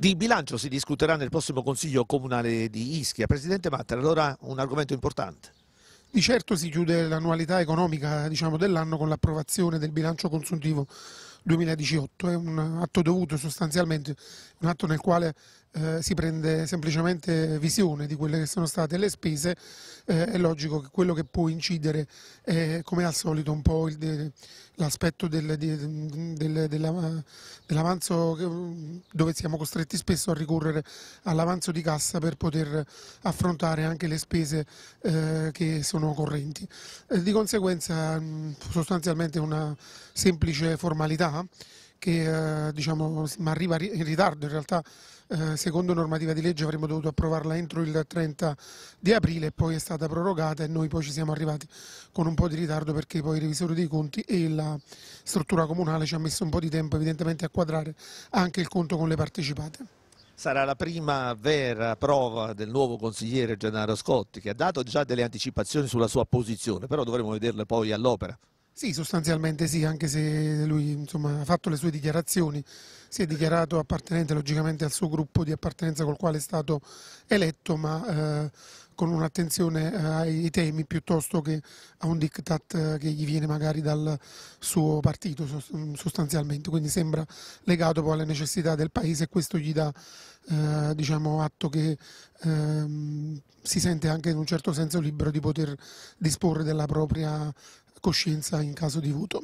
Di bilancio si discuterà nel prossimo Consiglio Comunale di Ischia. Presidente Mattera, allora un argomento importante. Di certo si chiude l'annualità economica diciamo, dell'anno con l'approvazione del bilancio consuntivo 2018, è un atto dovuto sostanzialmente, un atto nel quale eh, si prende semplicemente visione di quelle che sono state le spese, eh, è logico che quello che può incidere è come al solito un po' l'aspetto dell'avanzo dove siamo costretti spesso a ricorrere all'avanzo di cassa per poter affrontare anche le spese eh, che sono correnti. Eh, di conseguenza mh, sostanzialmente una semplice formalità che eh, diciamo, arriva in ritardo, in realtà eh, secondo normativa di legge avremmo dovuto approvarla entro il 30 di aprile, poi è stata prorogata e noi poi ci siamo arrivati con un po' di ritardo perché poi il revisore dei conti e la struttura comunale ci ha messo un po' di tempo evidentemente a quadrare anche il conto con le partecipate. Sarà la prima vera prova del nuovo consigliere Gennaro Scotti che ha dato già delle anticipazioni sulla sua posizione, però dovremo vederle poi all'opera. Sì, sostanzialmente sì, anche se lui insomma, ha fatto le sue dichiarazioni, si è dichiarato appartenente logicamente al suo gruppo di appartenenza col quale è stato eletto, ma eh, con un'attenzione eh, ai temi piuttosto che a un diktat eh, che gli viene magari dal suo partito sostanzialmente, quindi sembra legato poi alle necessità del Paese e questo gli dà eh, diciamo, atto che ehm, si sente anche in un certo senso libero di poter disporre della propria coscienza in caso di voto.